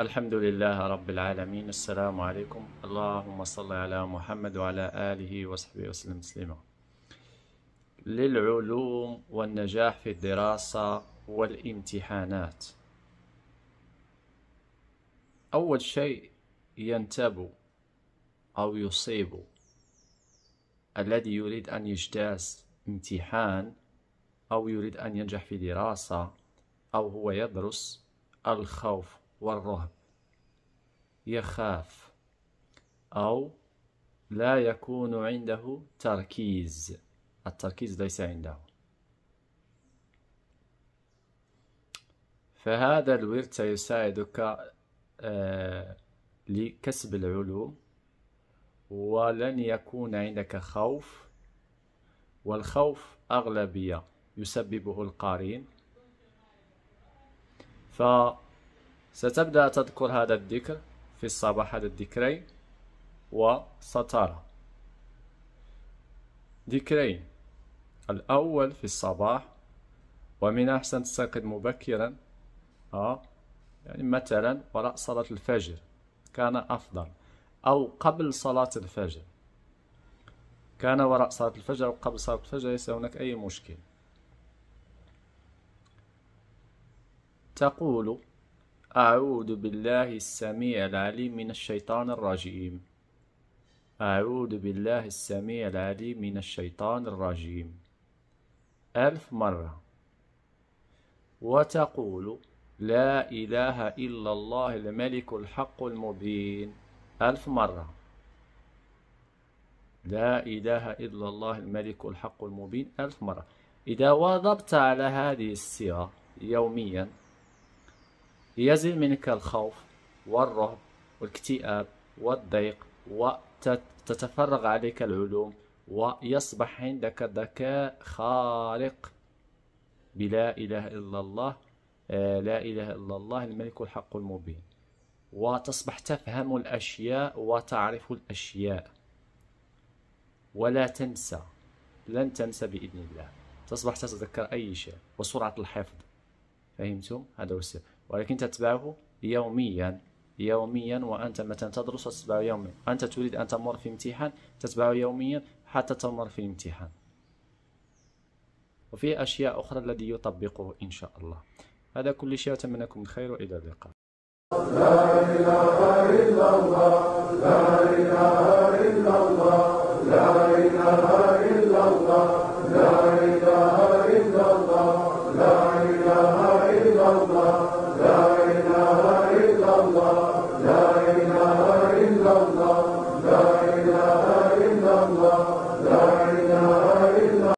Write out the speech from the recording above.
الحمد لله رب العالمين السلام عليكم اللهم صل على محمد وعلى آله وصحبه وسلم تسليما للعلوم والنجاح في الدراسة والامتحانات أول شيء ينتاب أو يصيب الذي يريد أن يجتاز امتحان أو يريد أن ينجح في دراسة أو هو يدرس الخوف والرهب يخاف أو لا يكون عنده تركيز التركيز ليس عنده فهذا الورد سيساعدك آه، لكسب العلوم ولن يكون عندك خوف والخوف أغلبية يسببه القارين ف ستبدأ تذكر هذا الذكر في الصباح هذا الذكرين وسترى ذكرين الأول في الصباح ومن أحسن تستيقظ مبكرا آه يعني مثلا وراء صلاة الفجر كان أفضل أو قبل صلاة الفجر كان وراء صلاة الفجر أو قبل صلاة الفجر ليس هناك أي مشكل تقول أعوذ بالله السميع العليم من الشيطان الرجيم أعوذ بالله السميع العليم من الشيطان الرجيم ألف مرة وتقول لا إله إلا الله الملك الحق المبين ألف مرة لا إله إلا الله الملك الحق المبين ألف مرة إذا واظبت على هذه الصيغة يوميا يزل منك الخوف والرهب والاكتئاب والضيق وتتفرغ عليك العلوم ويصبح عندك ذكاء خارق بلا إله إلا الله آه، لا إله إلا الله الملك الحق المبين وتصبح تفهم الأشياء وتعرف الأشياء ولا تنسى لن تنسى بإذن الله تصبح تتذكر أي شيء وسرعة الحفظ فهمتم؟ هذا هو السر ولكن تتبعه يوميا يوميا وأنت مثلا تدرس تتبعه يوميا أنت تريد أن تمر في امتحان تتبعه يوميا حتى تمر في الامتحان وفي أشياء أخرى الذي يطبقه إن شاء الله هذا كل شيء لكم الخير وإلى اللقاء لا إله إلا الله لا إله إلا الله لا إله